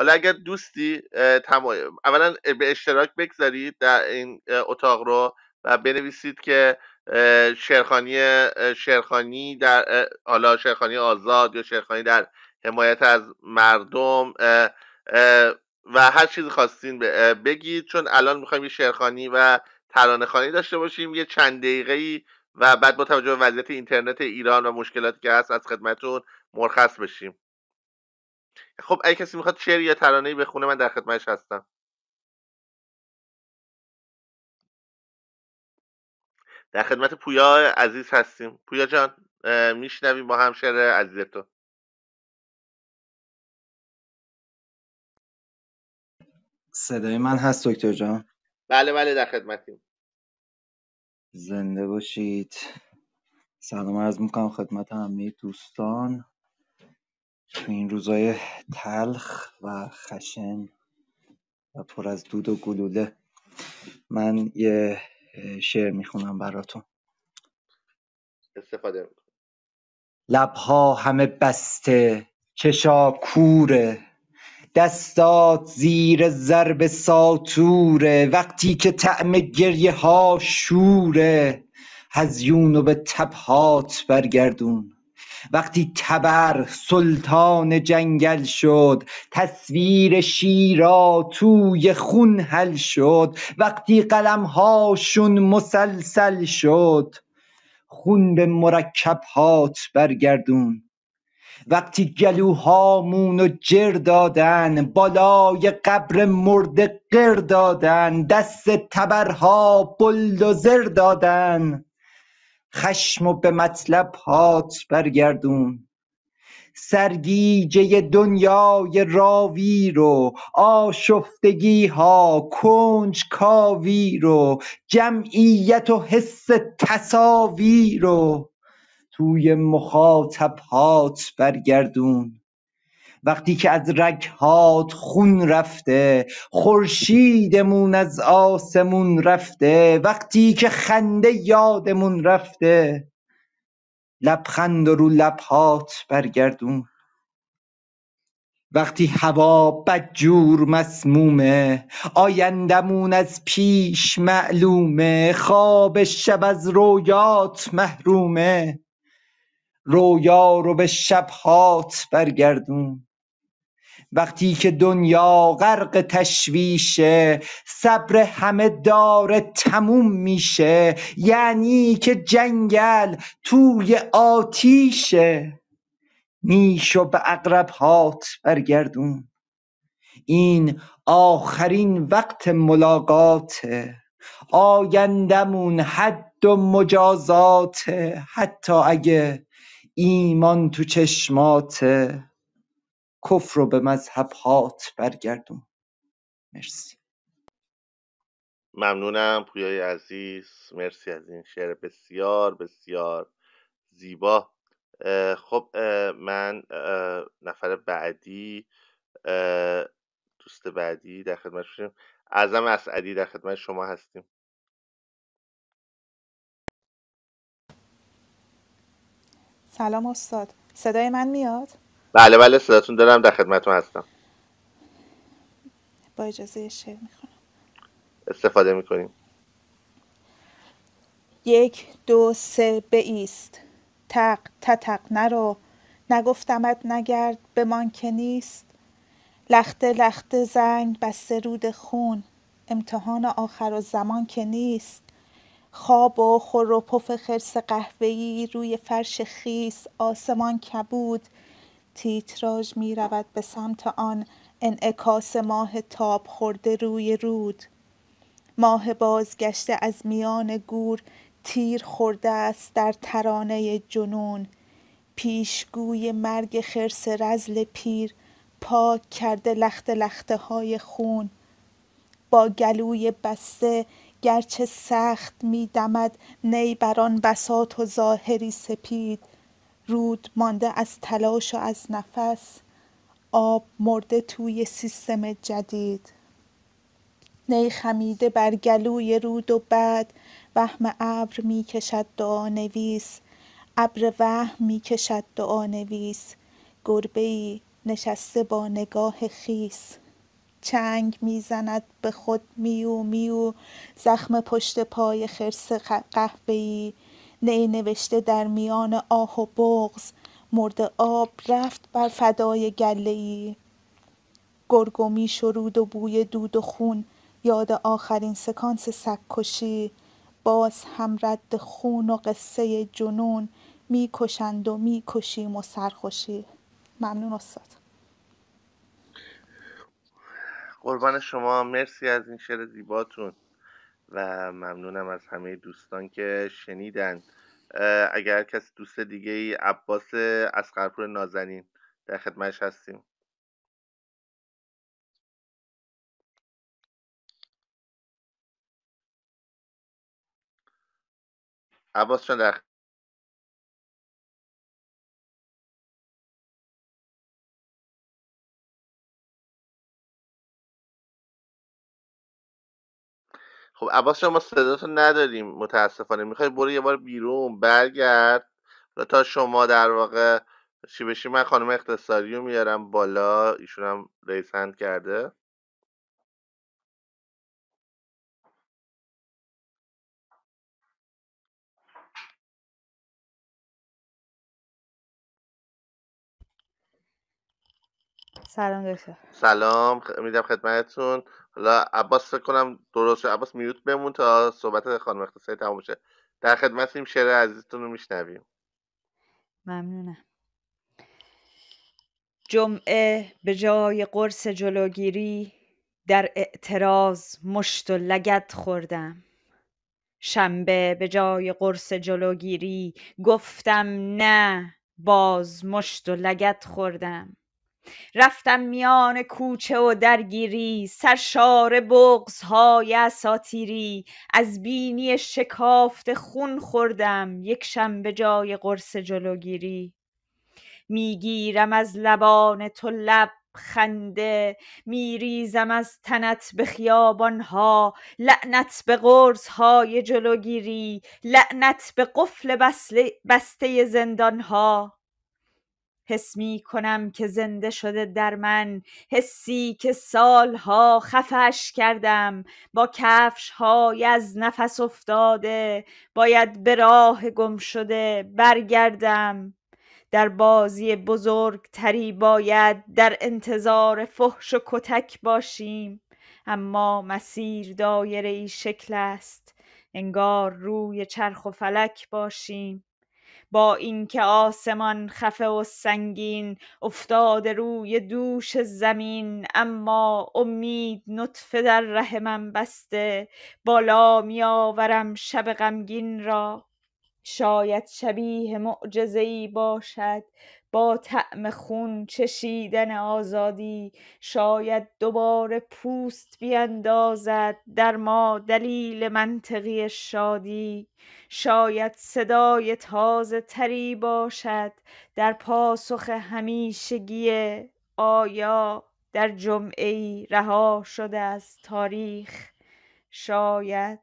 حالا اگر دوستی اولا به اشتراک بگذارید در این اتاق رو و بنویسید که شیرخانی شرخانی در حالا آزاد یا شرخانی در حمایت از مردم و هر چیزی خواستین بگید چون الان میخوایم یه شعرخانی و ترانه خانی داشته باشیم یه چند دقیقه ای و بعد با توجه به وضعیت اینترنت ایران و مشکلاتی که هست از خدمتون مرخص بشیم خب اگه کسی میخواد شعر یا ترانه‌ای بخونه من در خدمتش هستم در خدمت پویا عزیز هستیم پویا جان میشنویم با هم شعر عزیز تو صدای من هست دکتر جان بله بله در خدمتیم زنده باشید سلام عرض میکنم خدمت همه دوستان تو این روزای تلخ و خشن و پر از دود و گلوله من یه شعر میخونم براتون استفاده لبها همه بسته چشا کوره دستات زیر ضرب ساتوره وقتی که طعم گریه ها شوره هزیون و به تبهات برگردون وقتی تبر سلطان جنگل شد تصویر شیرا توی خون حل شد وقتی قلمهاشون مسلسل شد خون به مرکب هات برگردون وقتی گلوهامون و جر دادن بالای قبر مرده قر دادن دست تبرها بلدوزر دادن خشم و به مطلب هات برگردون سرگیجه دنیای راوی رو آشفتگی ها کنج کاوی رو جمعیت و حس تصاوی رو توی مخاطب هات برگردون وقتی که از رگهات خون رفته خورشیدمون از آسمون رفته وقتی که خنده یادمون رفته لبخند رو لبهات برگردون وقتی هوا بدجور مسمومه آیندمون از پیش معلومه خواب شب از رویات محرومه رویا رو به شبهات برگردون وقتی که دنیا غرق تشویشه صبر همه داره تموم میشه یعنی که جنگل توی آتیشه نیشو و به اقرب هات برگردون این آخرین وقت ملاقاته آیندمون حد و مجازاته حتی اگه ایمان تو چشماته کفر رو به مذهب هات برگردون مرسی ممنونم پویای عزیز مرسی از این شعر بسیار بسیار زیبا خب من نفر بعدی دوست بعدی در خدمت شدیم اعظم اسعدی در خدمت شما هستیم سلام استاد صدای من میاد بله بله صداتون دارم در خدمتتون هستم با اجازه شعر میخونم استفاده میکنیم یک دو سه ایست تق تتق نرو نگفتمت نگرد بمان که نیست لخته لخته زنگ بسته رود خون امتحان آخر و زمان که نیست خواب و خور و پف خرس قهوه‌ای روی فرش خیس آسمان کبود تیتراژ می رود به سمت آن انعکاس ماه تاب خورده روی رود ماه بازگشته از میان گور تیر خورده است در ترانه جنون پیشگوی مرگ خرس رزل پیر پاک کرده لخت لخته های خون با گلوی بسته گرچه سخت می دمد نی بران آن بسات و ظاهری سپید رود مانده از تلاش و از نفس آب مرده توی سیستم جدید نی خمیده بر گلوی رود و بعد وهم ابر میکشد دعا نویس ابر وهم میکشد دعا نویس گربه ای نشسته با نگاه خیس چنگ میزند به خود میو میو زخم پشت پای خرس ای نی نوشته در میان آه و بغز مرد آب رفت بر فدای گله ای گرگومی شرود و بوی دود و خون یاد آخرین سکانس سککشی باز هم رد خون و قصه جنون میکشند و میکشیم و سرخوشی ممنون استاد قربان شما مرسی از این شعر زیباتون و ممنونم از همه دوستان که شنیدن اگر کسی دوست دیگه ای عباس اسقرپور نازنین در خدمتش هستیم عباس چون در خب عباس ما تو نداریم متاسفانه میخوای برو یه بار بیرون برگرد تا شما در واقع چی بشی من خانم اقتصادی میارم بالا ایشون هم ریسند کرده سلام دکتر سلام میدم خدمتتون حالا عباس فکر کنم درست عباس میوت بمون تا صحبت خانم اقتصادی تموم شه در خدمتیم شعر عزیزتون رو میشنویم ممنونم جمعه به جای قرص جلوگیری در اعتراض مشت و لگت خوردم شنبه به جای قرص جلوگیری گفتم نه باز مشت و لگت خوردم رفتم میان کوچه و درگیری سرشار بغزهای اساتیری از بینی شکافت خون خوردم یک شنبه جای قرص جلوگیری میگیرم از لبان تو لب خنده میریزم از تنت به ها، لعنت به قرص های جلوگیری لعنت به قفل بسته ها، حس می کنم که زنده شده در من حسی که سالها خفش کردم با کفش های از نفس افتاده باید به راه گم شده برگردم در بازی تری باید در انتظار فحش و کتک باشیم اما مسیر دایره ای شکل است انگار روی چرخ و فلک باشیم با اینکه آسمان خفه و سنگین افتاده روی دوش زمین اما امید نطفه در رحمم من بسته بالا میآورم شب غمگین را شاید شبیه معجزه باشد با طعم خون چشیدن آزادی شاید دوباره پوست بیندازد در ما دلیل منطقی شادی شاید صدای تازه تری باشد در پاسخ همیشگی آیا در جمعه رها شده از تاریخ شاید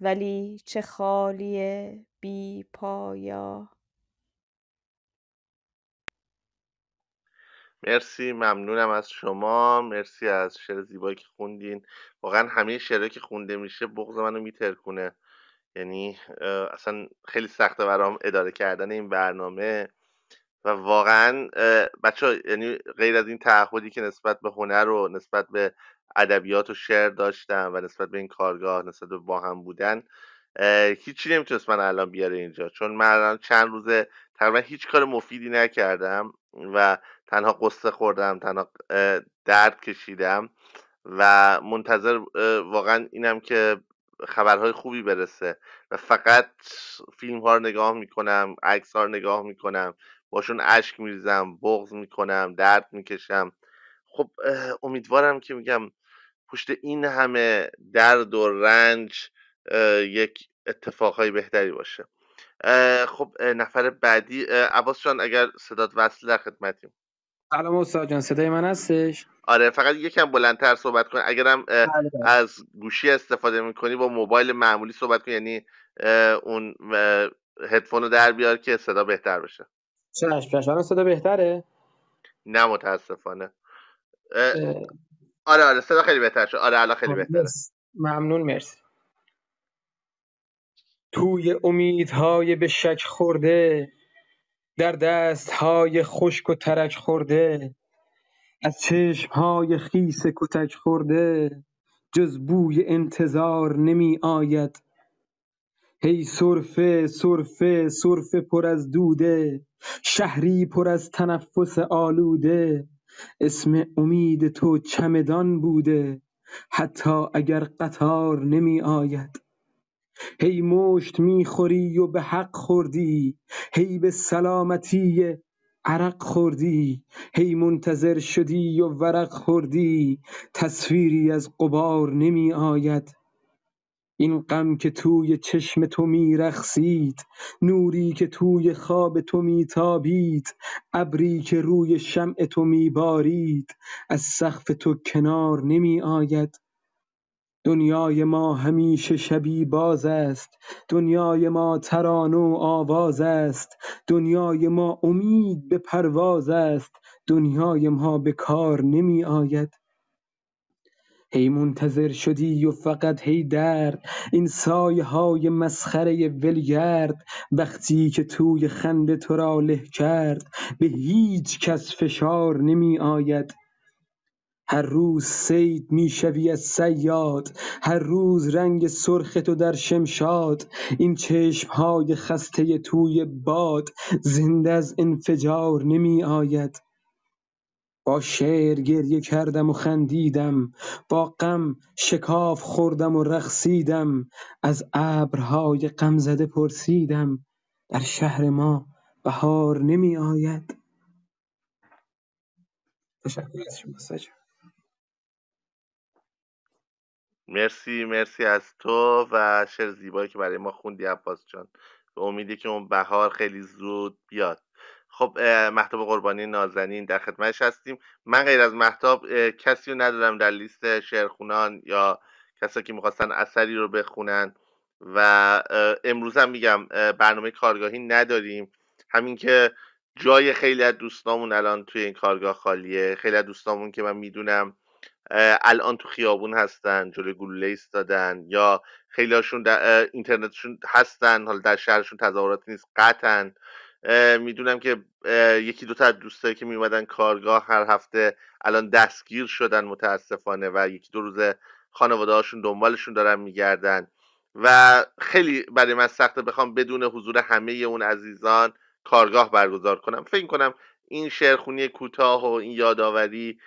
ولی چه خالی بی پایا مرسی ممنونم از شما مرسی از شعر زیبایی که خوندین واقعا همه شعرهایی که خونده میشه بغض منو میترکونه یعنی اصلا خیلی سخته برام اداره کردن این برنامه و واقعا بچه یعنی غیر از این تعهدی که نسبت به هنر و نسبت به ادبیات و شعر داشتم و نسبت به این کارگاه نسبت به با هم بودن هیچی نمیتونست من الان بیاره اینجا چون من چند روزه تقریبا هیچ کار مفیدی نکردم و تنها قصه خوردم تنها درد کشیدم و منتظر واقعا اینم که خبرهای خوبی برسه و فقط فیلم ها رو نگاه میکنم عکس ها رو نگاه میکنم باشون اشک میریزم بغض میکنم درد میکشم خب امیدوارم که میگم پشت این همه درد و رنج یک اتفاقهای بهتری باشه خب نفر بعدی عباس جان اگر صدات وصل در خدمتیم سلام استاد جان صدای من هستش آره فقط یکم بلندتر صحبت کن اگرم بله، بله. از گوشی استفاده میکنی با موبایل معمولی صحبت کن یعنی اون هدفون رو در بیار که صدا بهتر بشه چش صدا بهتره نه متاسفانه آره آره صدا خیلی بهتر شد آره الان خیلی خب، بهتره ممنون مرسی توی امیدهای به شک خورده در دستهای خشک و ترک خورده از چشمهای خیس کتک خورده جز بوی انتظار نمی آید هی سرفه سرفه سرفه پر از دوده شهری پر از تنفس آلوده اسم امید تو چمدان بوده حتی اگر قطار نمی آید هی مشت میخوری و به حق خوردی هی به سلامتی عرق خوردی هی منتظر شدی و ورق خوردی تصویری از قبار نمی آید این غم که توی چشم تو میرخسید نوری که توی خواب تو میتابید ابری که روی شمع تو میبارید از سقف تو کنار نمی آید دنیای ما همیشه شبی باز است دنیای ما ترانه و آواز است دنیای ما امید به پرواز است دنیای ما به کار نمی آید هی منتظر شدی و فقط هی درد این سایه های مسخره ولگرد وقتی که توی خنده تو را له کرد به هیچ کس فشار نمی آید هر روز سید می شوی از سیاد، هر روز رنگ سرخ تو در شمشاد این چشمهای خسته توی باد زنده از انفجار نمی آید با شعر گریه کردم و خندیدم با غم شکاف خوردم و رقصیدم از ابرهای غمزده پرسیدم در شهر ما بهار نمی آید از شما مرسی مرسی از تو و شعر زیبایی که برای ما خوندی عباس جان به امیدی که اون بهار خیلی زود بیاد خب محتاب قربانی نازنین در خدمتش هستیم من غیر از محتاب کسی رو ندارم در لیست شعرخونان یا کسی که میخواستن اثری رو بخونن و امروز هم میگم برنامه کارگاهی نداریم همین که جای خیلی از دوستامون الان توی این کارگاه خالیه خیلی از دوستامون که من میدونم الان تو خیابون هستن جلوی گلوله ایستادن یا خیلیاشون در اینترنتشون هستن حالا در شهرشون تظاهراتی نیست قطعا میدونم که یکی دو تا از دوستایی که میومدن کارگاه هر هفته الان دستگیر شدن متاسفانه و یکی دو روز خانواده هاشون دنبالشون دارن میگردن و خیلی برای من سخته بخوام بدون حضور همه اون عزیزان کارگاه برگزار کنم فکر کنم این شعرخونی کوتاه و این یادآوری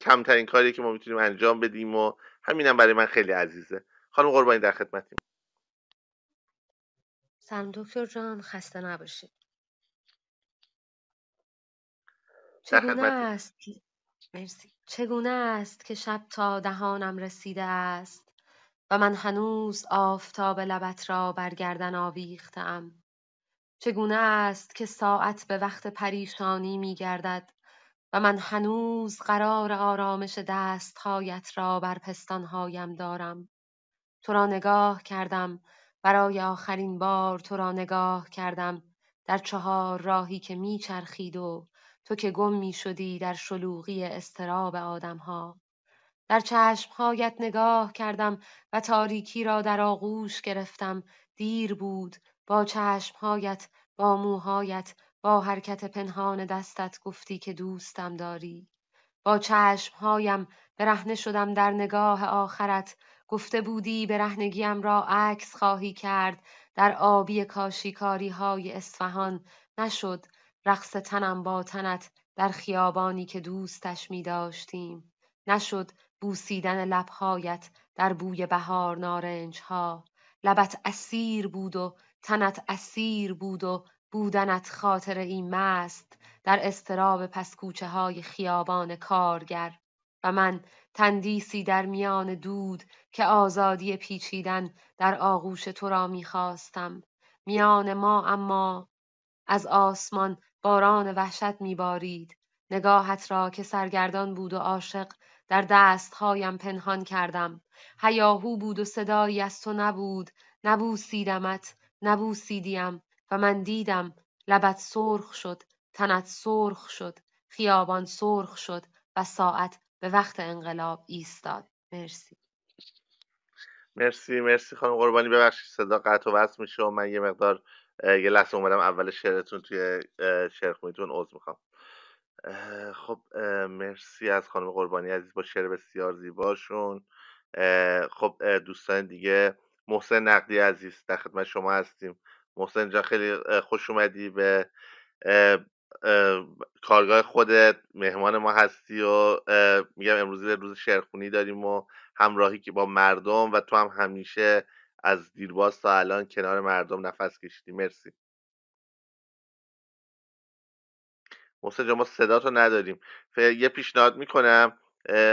کمترین کاری که ما میتونیم انجام بدیم و همینم برای من خیلی عزیزه خانم قربانی در خدمتیم سلام دکتر جان خسته نباشید چگونه است مرسی چگونه است که شب تا دهانم رسیده است و من هنوز آفتاب لبت را برگردن آویختم چگونه است که ساعت به وقت پریشانی می گردد و من هنوز قرار آرامش دستهایت را بر پستانهایم دارم تو را نگاه کردم برای آخرین بار تو را نگاه کردم در چهار راهی که چرخید و تو که گم می شدی در شلوغی استراب آدمها در چشمهایت نگاه کردم و تاریکی را در آغوش گرفتم دیر بود با چشمهایت با موهایت با حرکت پنهان دستت گفتی که دوستم داری با چشمهایم برهنه شدم در نگاه آخرت گفته بودی برهنگیم را عکس خواهی کرد در آبی کاشیکاری های اصفهان نشد رقص تنم با تنت در خیابانی که دوستش می داشتیم نشد بوسیدن لبهایت در بوی بهار نارنجها ها لبت اسیر بود و تنت اسیر بود و بودنت خاطر این مست در استراب پسکوچه های خیابان کارگر و من تندیسی در میان دود که آزادی پیچیدن در آغوش تو را میخواستم میان ما اما از آسمان باران وحشت میبارید نگاهت را که سرگردان بود و عاشق در دستهایم پنهان کردم هیاهو بود و صدایی از تو نبود نبوسیدمت نبوسیدیم و من دیدم لبت سرخ شد تنت سرخ شد خیابان سرخ شد و ساعت به وقت انقلاب ایستاد مرسی مرسی مرسی خانم قربانی ببخشید صدا قطع و وصل میشه و من یه مقدار یه لحظه اومدم اول شعرتون توی شعرخونیتون خونیتون اوز میخوام خب مرسی از خانم قربانی عزیز با شعر بسیار زیباشون خب دوستان دیگه محسن نقدی عزیز در خدمت شما هستیم محسن جان خیلی خوش اومدی به کارگاه خودت مهمان ما هستی و میگم امروزی روز شعرخونی داریم و همراهی که با مردم و تو هم همیشه از دیرباز تا الان کنار مردم نفس کشیدی مرسی محسن جان ما صدا تو نداریم یه پیشنهاد میکنم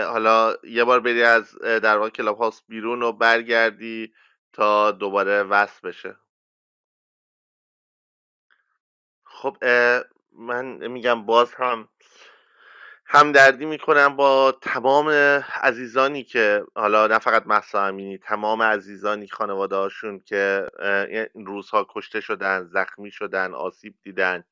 حالا یه بار بری از در کلاب هاوس بیرون و برگردی تا دوباره وصل بشه خب من میگم باز هم همدردی میکنم با تمام عزیزانی که حالا نه فقط محسا امینی تمام عزیزانی خانواده هاشون که این روزها کشته شدن زخمی شدن آسیب دیدن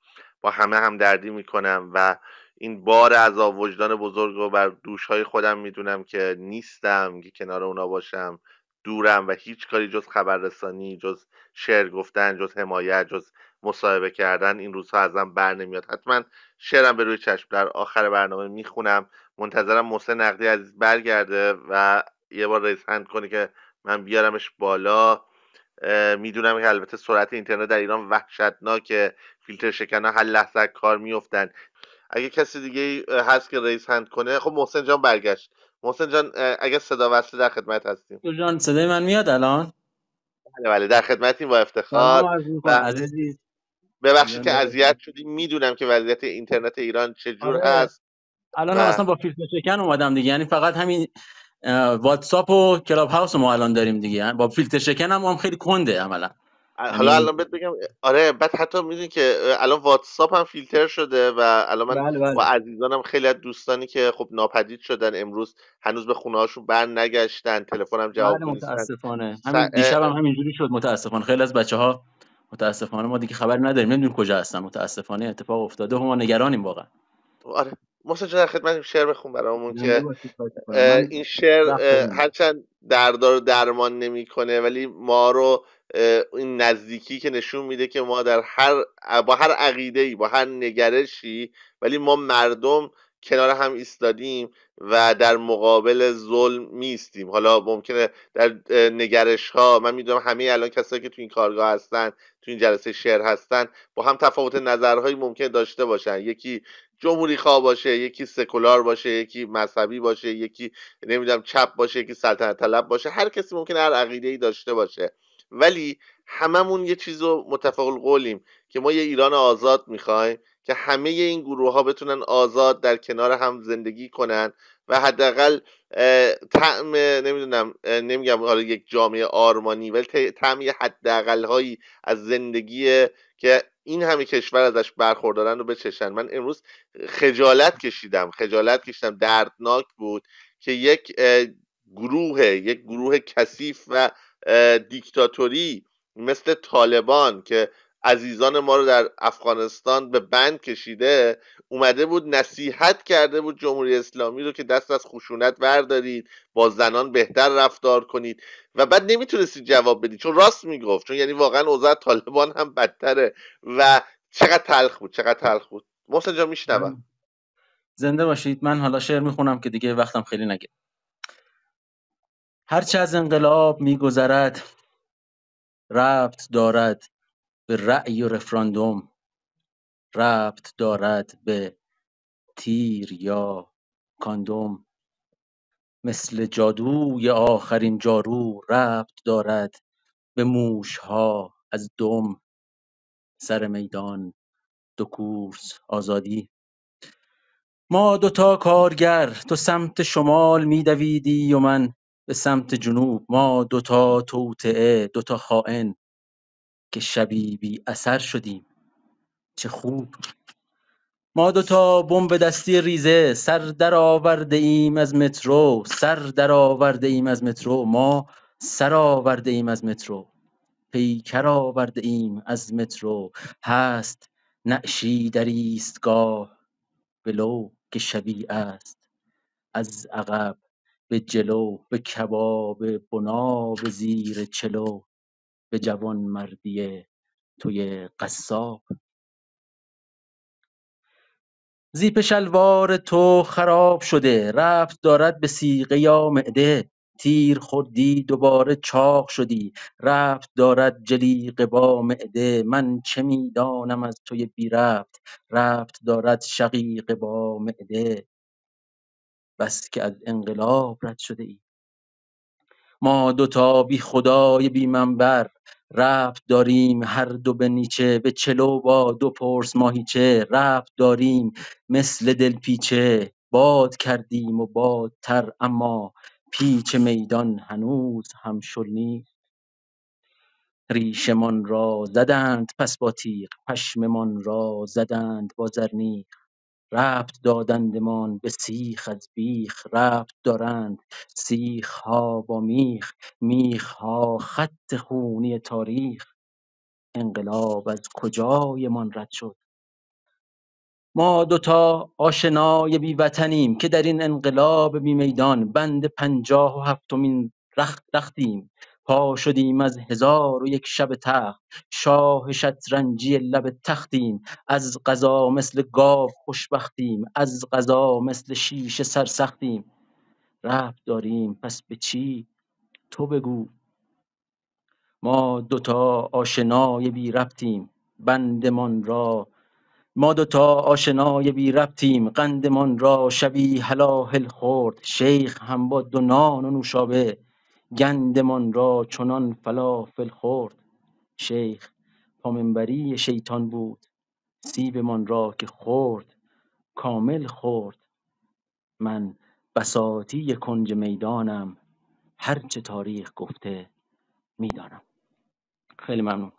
با همه همدردی میکنم و این بار از وجدان بزرگ رو بر دوشهای خودم میدونم که نیستم که کنار اونا باشم دورم و هیچ کاری جز خبررسانی جز شعر گفتن جز حمایت جز مصاحبه کردن این روزها ازم بر نمیاد حتما شعرم به روی چشم در آخر برنامه میخونم منتظرم محسن نقدی عزیز برگرده و یه بار ریز هند کنه که من بیارمش بالا میدونم که البته سرعت اینترنت در ایران وحشتناکه فیلتر ها هر لحظه کار میفتن اگه کسی دیگه هست که ریز هند کنه خب محسن جان برگشت محسن جان اگه صدا وصله در خدمت هستیم جان صدای من میاد الان بله بله در خدمتیم با افتخار ببخشید که اذیت شدیم میدونم که وضعیت اینترنت ایران چجور هست آره. الان اصلا با فیلتر شکن اومدم دیگه یعنی فقط همین واتساپ و کلاب هاوس ما الان داریم دیگه با فیلتر شکن هم, خیلی کنده عملا حالا یعنی الان بهت بگم آره بعد حتی میدونی که الان واتساپ هم فیلتر شده و الان من بله،, بله با عزیزانم خیلی از دوستانی که خب ناپدید شدن امروز هنوز به خونه هاشون بر نگشتن هم جواب بله متاسفانه همین دیشب هم همینجوری شد متاسفانه خیلی از بچه ها متاسفانه ما دیگه خبر نداریم نمیدونیم کجا هستن متاسفانه اتفاق افتاده و ما نگرانیم واقعا آره محسن جان خدمت شعر بخون برامون که این شعر هرچند دردار رو درمان نمیکنه ولی ما رو این نزدیکی که نشون میده که ما در هر با هر عقیده ای با هر نگرشی ولی ما مردم کنار هم ایستادیم و در مقابل ظلم میستیم حالا ممکنه در نگرش ها من میدونم همه الان کسایی که تو این کارگاه هستن تو این جلسه شعر هستن با هم تفاوت نظرهایی ممکن داشته باشن یکی جمهوری خواه باشه یکی سکولار باشه یکی مذهبی باشه یکی نمیدونم چپ باشه یکی سلطنت طلب باشه هر کسی ممکنه هر عقیده ای داشته باشه ولی هممون یه چیز رو متفق قولیم که ما یه ایران آزاد میخوایم که همه این گروه ها بتونن آزاد در کنار هم زندگی کنن و حداقل طعم نمیدونم نمیگم حالا یک جامعه آرمانی ولی طعم حداقل هایی از زندگی که این همه کشور ازش برخوردارن رو بچشن من امروز خجالت کشیدم خجالت کشیدم دردناک بود که یک گروه یک گروه کثیف و دیکتاتوری مثل طالبان که عزیزان ما رو در افغانستان به بند کشیده اومده بود نصیحت کرده بود جمهوری اسلامی رو که دست از خشونت بردارید با زنان بهتر رفتار کنید و بعد نمیتونستید جواب بدید چون راست میگفت چون یعنی واقعا اوضاع طالبان هم بدتره و چقدر تلخ بود چقدر تلخ بود محسن جا میشنوم زنده باشید من حالا شعر میخونم که دیگه وقتم خیلی نگه هرچه از انقلاب میگذرد ربط دارد به رأی و رفراندوم ربط دارد به تیر یا کاندوم مثل جادوی آخرین جارو ربط دارد به موشها از دم سر میدان دو کورس آزادی ما دوتا کارگر تو سمت شمال میدویدی و من به سمت جنوب ما دوتا توتعه دوتا خائن که شبی بی اثر شدیم چه خوب ما دوتا بمب دستی ریزه سر در آورده ایم از مترو سر در آورده ایم از مترو ما سر آورده ایم از مترو پیکر آورده ایم از مترو هست نعشی در ایستگاه بلو که شبی است از عقب به جلو به کباب بناب به زیر چلو به مردی توی قصاب زیپ شلوار تو خراب شده رفت دارد به سیقه یا معده تیر خوردی دوباره چاق شدی رفت دارد جلیق با معده من چه میدانم از توی بی رفت رفت دارد شقیق با معده بس که از انقلاب رد شده ای ما دوتا بی خدای بی منبر رفت داریم هر دو به نیچه به چلو با دو پرس ماهیچه رفت داریم مثل دلپیچه باد کردیم و باد تر اما پیچ میدان هنوز هم شل ریشمان را زدند پس با تیغ پشممان را زدند با زرنیق ربط دادندمان به سیخ از بیخ ربط دارند سیخ ها با میخ میخ ها خط خونی تاریخ انقلاب از کجایمان رد شد ما دوتا آشنای بیوطنیم که در این انقلاب بی میدان بند پنجاه و هفتمین رخت رختیم پا شدیم از هزار و یک شب تخت شاه شطرنجی لب تختیم از قضا مثل گاو خوشبختیم از قضا مثل شیشه سرسختیم رفت داریم پس به چی تو بگو ما دوتا آشنای بی ربطیم بندمان را ما دوتا آشنای بی ربطیم قندمان را شبی حلاهل خورد شیخ هم با دو نان و نوشابه گندمان را چنان فلافل خورد شیخ پامنبری شیطان بود سیبمان را که خورد کامل خورد من بساطی کنج میدانم هرچه تاریخ گفته میدانم خیلی ممنون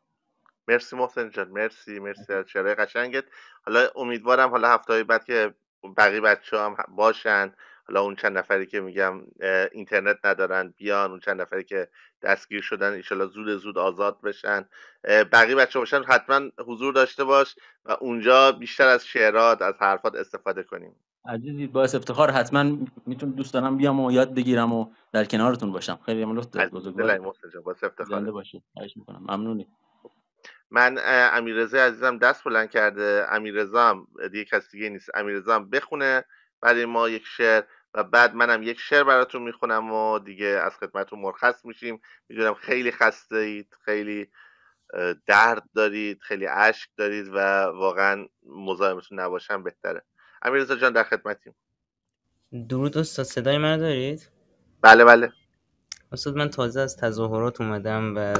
مرسی محسن جان مرسی مرسی از قشنگت حالا امیدوارم حالا هفته بعد که بقیه بچه هم باشن حالا اون چند نفری که میگم اینترنت ندارن بیان اون چند نفری که دستگیر شدن ایشالا زود زود آزاد بشن بقیه بچه باشن حتما حضور داشته باش و اونجا بیشتر از شعرات از حرفات استفاده کنیم عزیزی باعث افتخار حتما میتونم دوست دارم بیام و یاد بگیرم و در کنارتون باشم خیلی ممنون بزرگوار باعث افتخار باشه میکنم ممنونی من امیرزا عزیزم دست بلند کرده امیرزا دیگه کسی دیگه نیست امیرزا بخونه برای ما یک شعر و بعد منم یک شعر براتون میخونم و دیگه از خدمتتون مرخص میشیم میدونم خیلی خسته اید خیلی درد دارید خیلی اشک دارید و واقعا مزاحمتون نباشم بهتره امیرزا جان در خدمتیم درود استاد صدای من دارید بله بله استاد من تازه از تظاهرات اومدم و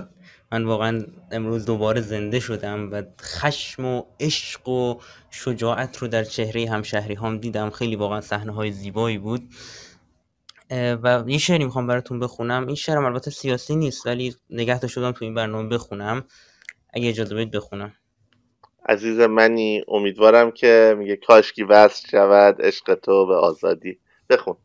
من واقعا امروز دوباره زنده شدم و خشم و عشق و شجاعت رو در چهره همشهری هم دیدم خیلی واقعا صحنه های زیبایی بود و یه شعری میخوام براتون بخونم این شعرم البته سیاسی نیست ولی نگه شدم تو این برنامه بخونم اگه اجازه بدید بخونم عزیز منی امیدوارم که میگه کاشکی وصل شود عشق تو به آزادی بخون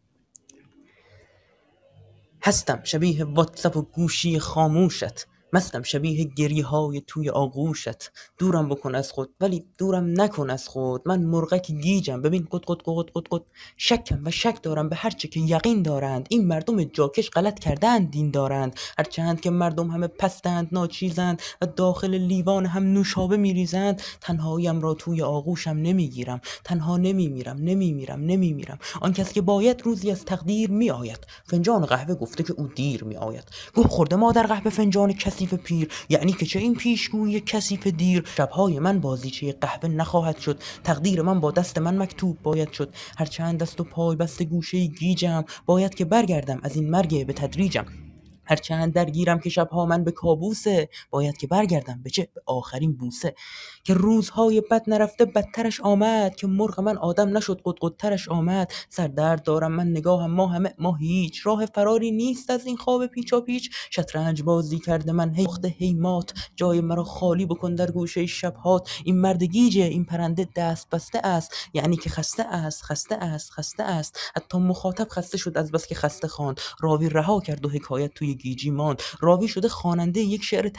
هستم شبیه واتساپ و گوشی خاموشت مستم شبیه گریه های توی آغوشت دورم بکن از خود ولی دورم نکن از خود من مرغک گیجم ببین قد قد قد قد قد شکم و شک دارم به هرچه که یقین دارند این مردم جاکش غلط کردند دین دارند هرچند که مردم همه پستند ناچیزند و داخل لیوان هم نوشابه میریزند تنهاییم را توی آغوشم نمیگیرم تنها نمیمیرم نمیمیرم نمیمیرم آن کس که باید روزی از تقدیر میآید فنجان قهوه گفته که او دیر میآید گوه خورده مادر قهوه فنجان کسی پیر یعنی که چه این پیشگویی کثیف دیر شبهای من بازیچه قهوه نخواهد شد تقدیر من با دست من مکتوب باید شد هرچند دست و پای بست گوشه گیجم باید که برگردم از این مرگ به تدریجم هرچند درگیرم که شبها من به کابوسه باید که برگردم به چه به آخرین بوسه که روزهای بد نرفته بدترش آمد که مرغ من آدم نشد قدقدترش آمد سردرد دارم من نگاهم ما همه ما هیچ راه فراری نیست از این خواب پیچا پیچ شطرنج بازی کرده من هی مخته هی مات جای مرا خالی بکن در گوشه شبهات این مرد گیجه این پرنده دست بسته است یعنی که خسته است خسته است خسته است حتی مخاطب خسته شد از بس که خسته خواند راوی رها کرد و حکایت توی گیجی ماند راوی شده خواننده یک شعر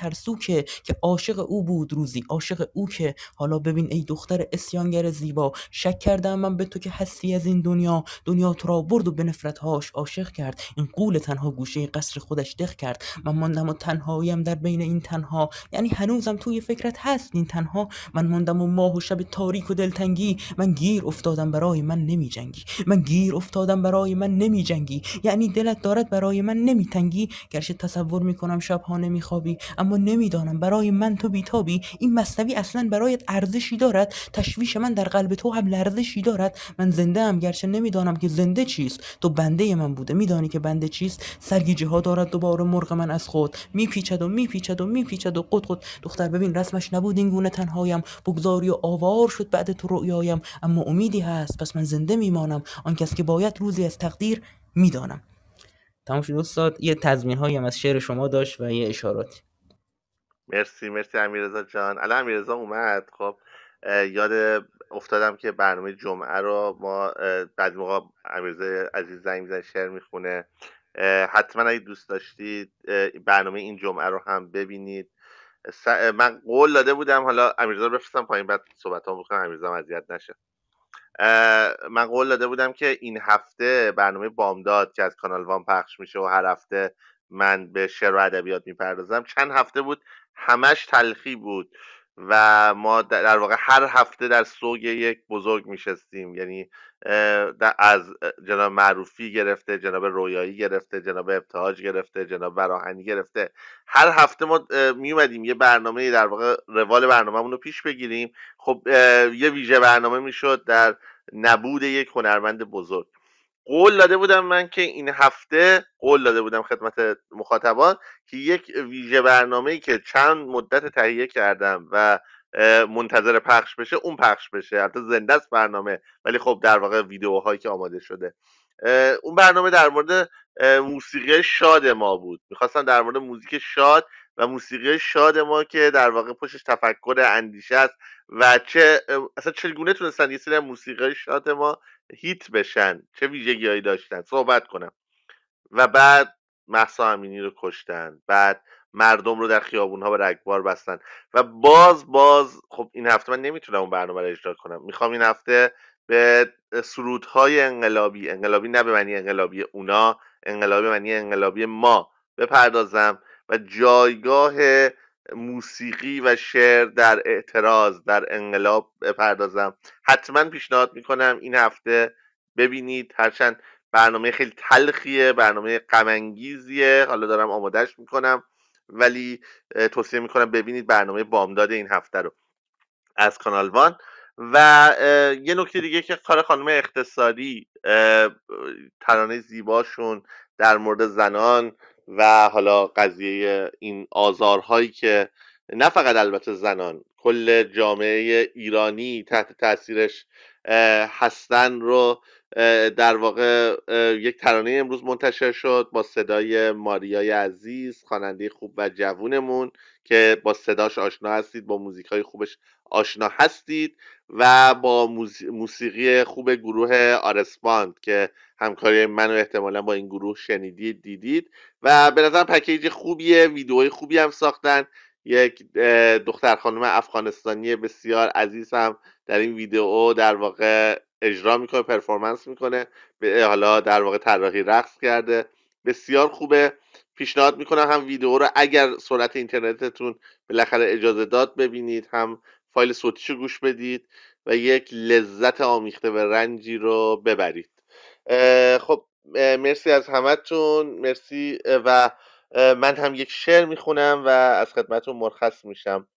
که که عاشق او بود روزی عاشق او که حالا ببین ای دختر اسیانگر زیبا شک کردم من به تو که هستی از این دنیا دنیا تو را برد و به نفرتهاش عاشق کرد این قول تنها گوشه قصر خودش دخ کرد من ماندم و تنهاییم در بین این تنها یعنی هنوزم توی فکرت هست این تنها من ماندم و ماه و شب تاریک و دلتنگی من گیر افتادم برای من نمی جنگی من گیر افتادم برای من نمی جنگی یعنی دلت دارد برای من نمی تنگی گرچه تصور میکنم شب شبها نمیخوابی اما نمیدانم برای من تو بیتابی این مصنوی اصلا من برایت ارزشی دارد تشویش من در قلب تو هم لرزشی دارد من زنده ام گرچه نمیدانم که زنده چیست تو بنده من بوده میدانی که بنده چیست سرگیجه ها دارد دوباره مرغ من از خود میپیچد و میپیچد و میپیچد و قد قد دختر ببین رسمش نبود این گونه تنهایم بگذاری و آوار شد بعد تو رویایم اما امیدی هست پس من زنده میمانم آن کس که باید روزی از تقدیر میدانم تمام شد استاد یه تضمین هایم از شعر شما داشت و یه اشاراتی مرسی مرسی امیرزا جان الان امیرزا اومد خب یاد افتادم که برنامه جمعه رو ما بعد موقع امیرزا عزیز زنگ میزن شعر میخونه حتما اگه دوست داشتید برنامه این جمعه رو هم ببینید من قول داده بودم حالا امیرزا رو بفرستم پایین بعد صحبت هم بکنم امیرزا اذیت نشه من قول داده بودم که این هفته برنامه بامداد که از کانال وان پخش میشه و هر هفته من به شعر و ادبیات میپردازم چند هفته بود همش تلخی بود و ما در واقع هر هفته در سوگ یک بزرگ میشستیم یعنی از جناب معروفی گرفته جناب رویایی گرفته جناب ابتهاج گرفته جناب براهنی گرفته هر هفته ما میومدیم یه برنامه در واقع روال برنامه رو پیش بگیریم خب یه ویژه برنامه میشد در نبود یک هنرمند بزرگ قول داده بودم من که این هفته قول داده بودم خدمت مخاطبان که یک ویژه برنامه ای که چند مدت تهیه کردم و منتظر پخش بشه اون پخش بشه حتی زنده است برنامه ولی خب در واقع ویدیوهایی که آماده شده اون برنامه در مورد موسیقی شاد ما بود میخواستم در مورد موزیک شاد و موسیقی شاد ما که در واقع پشتش تفکر اندیشه است و چه اصلا چگونه تونستن یه سری موسیقی شاد ما هیت بشن چه ویژگیهایی داشتن صحبت کنم و بعد محسا امینی رو کشتن بعد مردم رو در خیابون ها به رگبار بستن و باز باز خب این هفته من نمیتونم اون برنامه رو اجرا کنم میخوام این هفته به سرودهای انقلابی انقلابی نه به معنی انقلابی اونا انقلابی معنی انقلابی ما بپردازم و جایگاه موسیقی و شعر در اعتراض در انقلاب بپردازم حتما پیشنهاد میکنم این هفته ببینید هرچند برنامه خیلی تلخیه برنامه قمنگیزیه حالا دارم آمادهش میکنم ولی توصیه میکنم ببینید برنامه بامداد این هفته رو از کانال وان و یه نکته دیگه که کار خانم اقتصادی ترانه زیباشون در مورد زنان و حالا قضیه این آزارهایی که نه فقط البته زنان کل جامعه ایرانی تحت تاثیرش هستن رو در واقع یک ترانه امروز منتشر شد با صدای ماریای عزیز خواننده خوب و جوونمون که با صداش آشنا هستید با موزیک های خوبش آشنا هستید و با موسیقی خوب گروه آرسپاند که همکاری من و احتمالا با این گروه شنیدید دیدید و به پکیج خوبیه ویدئوی خوبی هم ساختن یک دختر خانم افغانستانی بسیار عزیز هم در این ویدیو در واقع اجرا میکنه پرفورمنس میکنه حالا در واقع طراحی رقص کرده بسیار خوبه پیشنهاد میکنم هم ویدیو رو اگر سرعت اینترنتتون بالاخره اجازه داد ببینید هم فایل رو گوش بدید و یک لذت آمیخته به رنجی رو ببرید خب مرسی از همتون مرسی و من هم یک شعر میخونم و از خدمتون مرخص میشم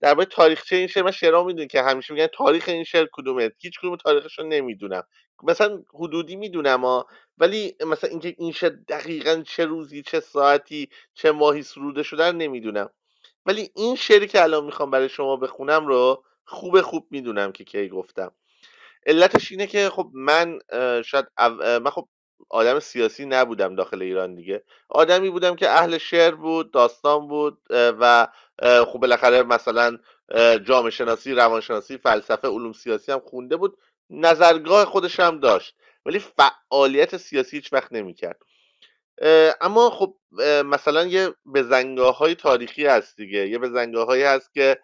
درباره تاریخچه این شعر من شعرها میدونم که همیشه میگن تاریخ این شعر کدومه هیچ کدوم تاریخش رو نمیدونم مثلا حدودی میدونم ولی مثلا اینکه این شد دقیقا چه روزی چه ساعتی چه ماهی سروده شدن نمیدونم ولی این شعری که الان میخوام برای شما بخونم رو خوب خوب میدونم که کی گفتم علتش اینه که خب من شاید من خب آدم سیاسی نبودم داخل ایران دیگه آدمی بودم که اهل شعر بود داستان بود و خب بالاخره مثلا جامعه شناسی روانشناسی فلسفه علوم سیاسی هم خونده بود نظرگاه خودش هم داشت ولی فعالیت سیاسی هیچ وقت نمیکرد اما خب مثلا یه بزنگاه های تاریخی هست دیگه یه بزنگاه هایی هست که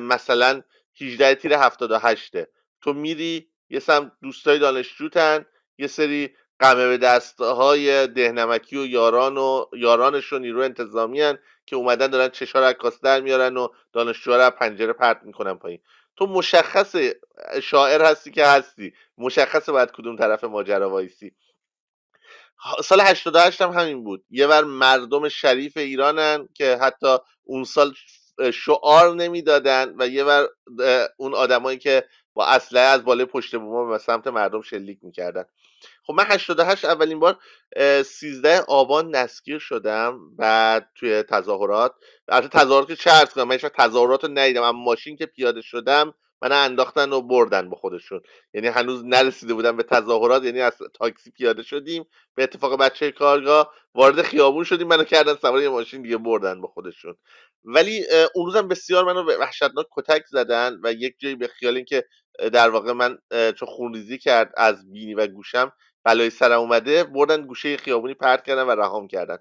مثلا 18 تیر 78 تو میری یه سم دوستای دانشجوتن یه سری قمه به دستهای دهنمکی و یاران و یارانش و نیرو انتظامی هن که اومدن دارن چشار عکاس در میارن و دانشجوها رو پنجره پرت میکنن پایین تو مشخص شاعر هستی که هستی مشخص باید کدوم طرف ماجرا وایسی سال 88 هم همین بود یه ور مردم شریف ایرانن که حتی اون سال شعار نمیدادن و یه ور اون آدمایی که با اسلحه از بالای پشت بوما به سمت مردم شلیک میکردن خب من 88 اولین بار 13 آبان نسگیر شدم و توی تظاهرات البته تظاهرات که چرت کنم من تظاهرات رو ندیدم اما ماشین که پیاده شدم من انداختن و بردن با خودشون یعنی هنوز نرسیده بودم به تظاهرات یعنی از تاکسی پیاده شدیم به اتفاق بچه کارگاه وارد خیابون شدیم منو کردن سوار یه ماشین دیگه بردن با خودشون ولی اون روزم بسیار منو وحشتناک کتک زدن و یک جایی به خیال اینکه در واقع من چون خونریزی کرد از بینی و گوشم بلای سرم اومده بردن گوشه خیابونی پرت کردن و رهام کردن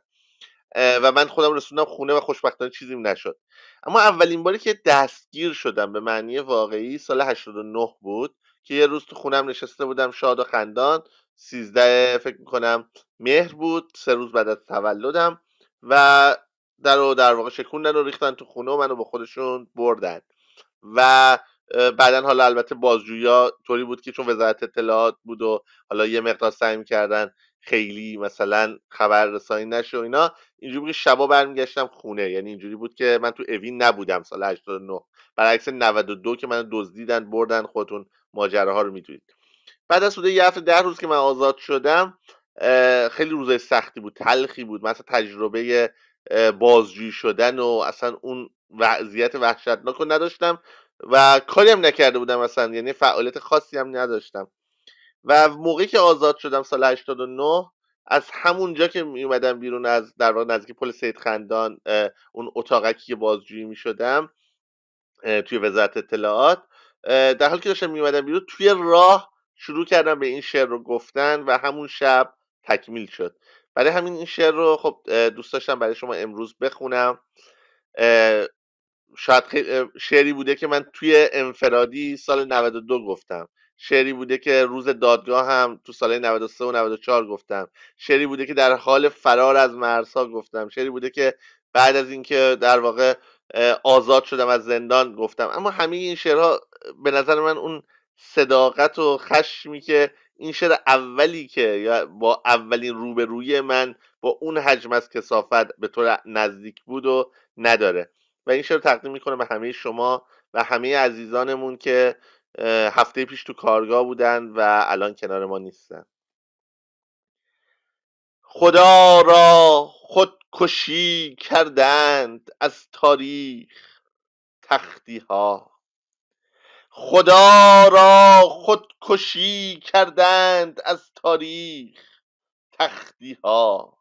و من خودم رسوندم خونه و خوشبختانه چیزی نشد اما اولین باری که دستگیر شدم به معنی واقعی سال 89 بود که یه روز تو خونم نشسته بودم شاد و خندان 13 فکر میکنم مهر بود سه روز بعد از تولدم و در و در واقع شکوندن و ریختن تو خونه و منو با خودشون بردن و بعدا حالا البته بازجویا طوری بود که چون وزارت اطلاعات بود و حالا یه مقدار سعی کردن خیلی مثلا خبر رسانی نشه و اینا اینجوری بود که شبا برمیگشتم خونه یعنی اینجوری بود که من تو اوین نبودم سال 89 برعکس 92 که من دزدیدن بردن خودتون ماجره ها رو میدونید بعد از حدود یه هفته ده روز که من آزاد شدم خیلی روزای سختی بود تلخی بود مثلا تجربه بازجویی شدن و اصلا اون وضعیت وحشتناک رو نداشتم و کاری هم نکرده بودم مثلا یعنی فعالیت خاصی هم نداشتم و موقعی که آزاد شدم سال 89 از همونجا که می اومدم بیرون از در واقع نزدیک پل سید خندان اون اتاقکی که بازجویی می شدم توی وزارت اطلاعات در حالی که داشتم می اومدم بیرون توی راه شروع کردم به این شعر رو گفتن و همون شب تکمیل شد برای همین این شعر رو خب دوست داشتم برای شما امروز بخونم شاید شعری بوده که من توی انفرادی سال 92 گفتم شعری بوده که روز دادگاه هم تو سال 93 و 94 گفتم شعری بوده که در حال فرار از مرسا گفتم شعری بوده که بعد از اینکه در واقع آزاد شدم از زندان گفتم اما همه این شعرها به نظر من اون صداقت و خشمی که این شعر اولی که یا با اولین روبروی من با اون حجم از کسافت به طور نزدیک بود و نداره و این شعر تقدیم میکنه به همه شما و همه عزیزانمون که هفته پیش تو کارگاه بودن و الان کنار ما نیستن خدا را خودکشی کردند از تاریخ تختی ها خدا را خودکشی کردند از تاریخ تختی ها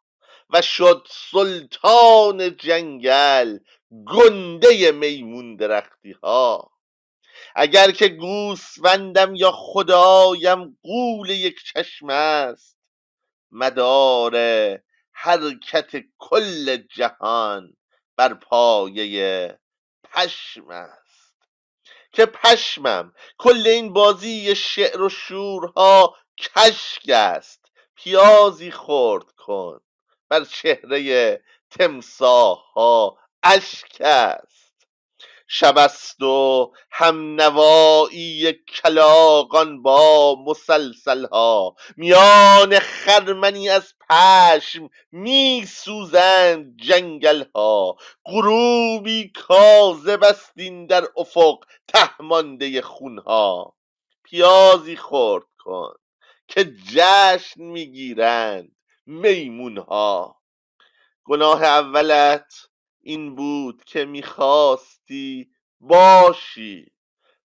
و شد سلطان جنگل گنده میمون درختی ها اگر که گوسفندم یا خدایم قول یک چشم است مدار حرکت کل جهان بر پایه پشم است که پشمم کل این بازی شعر و شورها کشک است پیازی خورد کن بر چهره تمساها اشک است شب و هم نوایی کلاقان با مسلسلها میان خرمنی از پشم می سوزند جنگل ها غروبی کاذب است در افق تهمانده خون ها پیازی خورد کن که جشن میگیرند میمون ها گناه اولت این بود که میخواستی باشی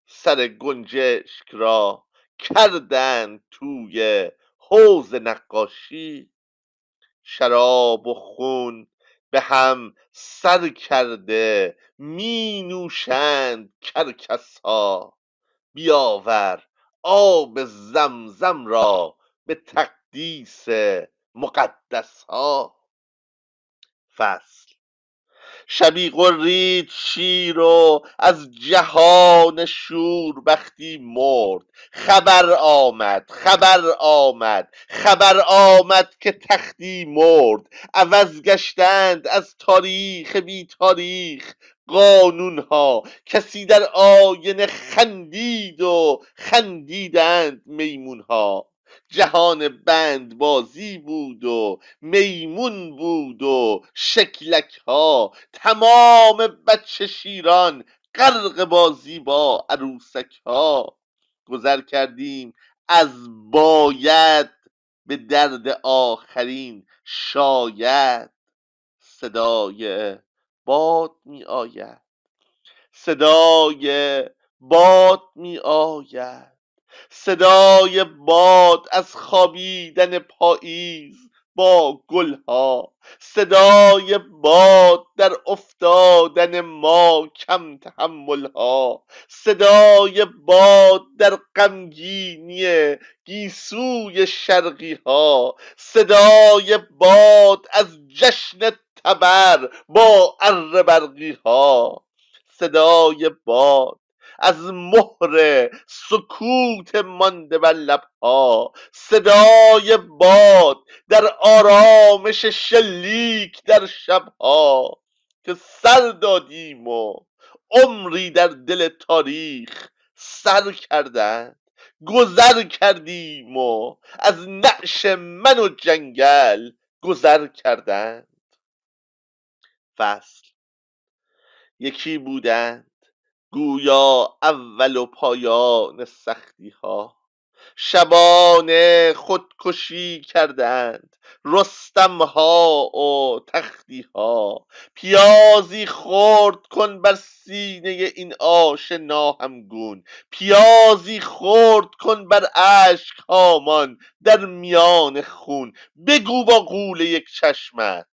سر گنجشک را کردن توی حوز نقاشی شراب و خون به هم سر کرده می نوشند کرکس ها بیاور آب زمزم را به تقدیس مقدس ها شبی رید شیر و از جهان شور بختی مرد خبر آمد خبر آمد خبر آمد که تختی مرد عوض گشتند از تاریخ بی تاریخ قانون ها کسی در آینه خندید و خندیدند میمون ها جهان بند بازی بود و میمون بود و شکلک ها تمام بچه شیران غرق بازی با عروسک ها گذر کردیم از باید به درد آخرین شاید صدای باد می آید صدای باد می آید صدای باد از خوابیدن پاییز با گلها صدای باد در افتادن ما کم تحملها صدای باد در غمگینی گیسوی شرقی صدای باد از جشن تبر با اره صدای باد از مهر سکوت مانده و لبها صدای باد در آرامش شلیک در شبها که سر دادیم و عمری در دل تاریخ سر کردند گذر کردیم و از نعش من و جنگل گذر کردند فصل یکی بودند گویا اول و پایان سختی ها شبانه خودکشی کردند رستم ها و تختی ها پیازی خورد کن بر سینه این آش ناهمگون پیازی خورد کن بر عشق هامان در میان خون بگو با قول یک چشمت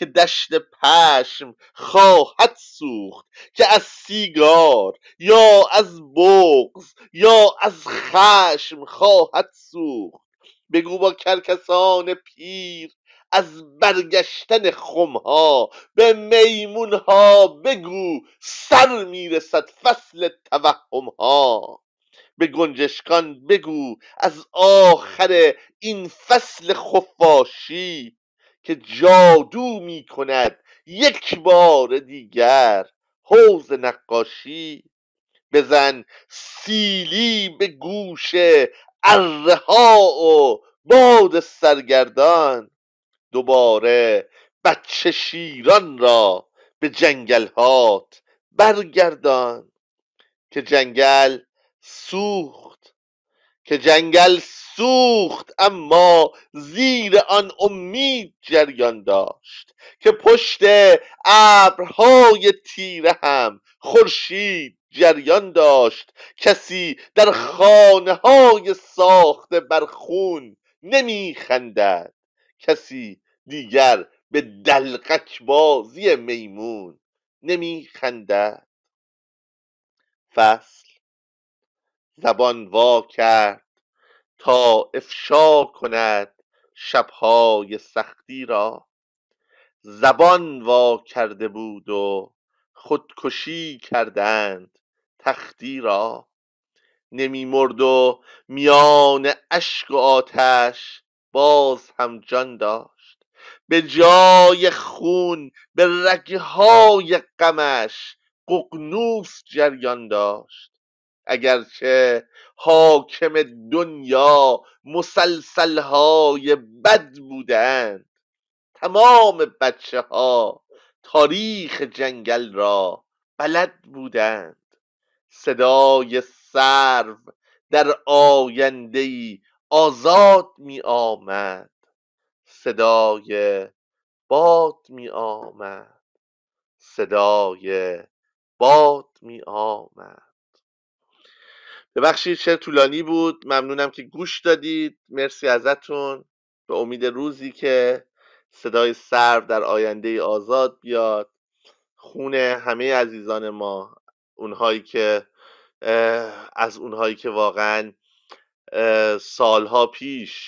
که دشت پشم خواهد سوخت که از سیگار یا از بغز یا از خشم خواهد سوخت بگو با کرکسان پیر از برگشتن خمها به میمونها بگو سر میرسد فصل توهمها به گنجشکان بگو از آخر این فصل خفاشی که جادو می کند یک بار دیگر حوز نقاشی بزن سیلی به گوش ارها و باد سرگردان دوباره بچه شیران را به جنگل هات برگردان که جنگل سوخ که جنگل سوخت اما زیر آن امید جریان داشت که پشت ابرهای تیره هم خورشید جریان داشت کسی در خانه های ساخته بر خون نمی خندد کسی دیگر به دلقک بازی میمون نمی خندد فس زبان وا کرد تا افشا کند شبهای سختی را زبان وا کرده بود و خودکشی کردند تختی را نمی مرد و میان اشک و آتش باز هم جان داشت به جای خون به رگهای غمش ققنوس جریان داشت اگرچه حاکم دنیا مسلسلهای بد بودند تمام بچه ها تاریخ جنگل را بلد بودند صدای سرو در آینده ای آزاد می آمد صدای باد می آمد صدای باد می آمد ببخشید شعر طولانی بود ممنونم که گوش دادید مرسی ازتون به امید روزی که صدای سرب در آینده آزاد بیاد خون همه عزیزان ما اونهایی که از اونهایی که واقعا سالها پیش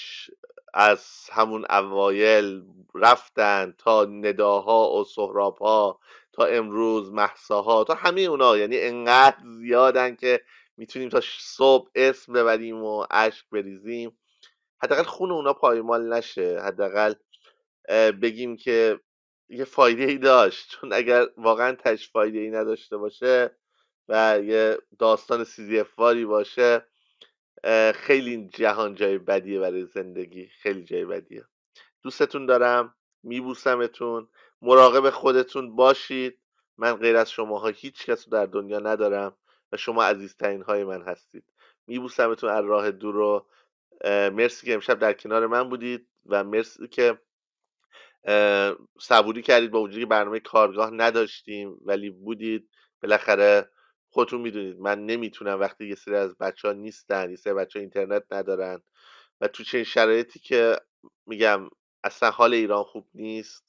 از همون اوایل رفتن تا نداها و صحرابها، تا امروز محصاها تا همه اونا یعنی انقدر زیادن که میتونیم تا صبح اسم ببریم و اشک بریزیم حداقل خون اونا پایمال نشه حداقل بگیم که یه فایده ای داشت چون اگر واقعا تش فایده ای نداشته باشه و یه داستان سیزی افواری باشه خیلی جهان جای بدیه برای زندگی خیلی جای بدیه دوستتون دارم میبوسمتون مراقب خودتون باشید من غیر از شماها هیچ کس در دنیا ندارم و شما عزیزترین های من هستید میبوسمتون از راه دور رو مرسی که امشب در کنار من بودید و مرسی که صبوری کردید با وجودی که برنامه کارگاه نداشتیم ولی بودید بالاخره خودتون میدونید من نمیتونم وقتی یه سری از بچه ها نیستن یه سری بچه ها اینترنت ندارن و تو چنین شرایطی که میگم اصلا حال ایران خوب نیست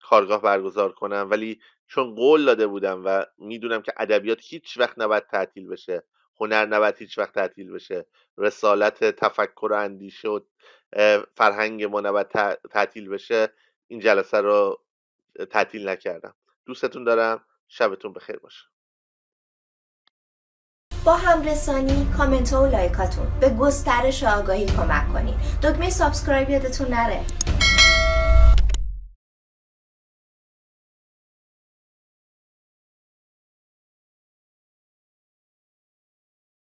کارگاه برگزار کنم ولی چون قول داده بودم و میدونم که ادبیات هیچ وقت نباید تعطیل بشه هنر نباید هیچ وقت تعطیل بشه رسالت تفکر و اندیشه و فرهنگ ما نباید تعطیل بشه این جلسه رو تعطیل نکردم دوستتون دارم شبتون بخیر باشه با هم رسانی، کامنت ها و لایکاتون به گسترش آگاهی کمک کنید دکمه سابسکرایب یادتون نره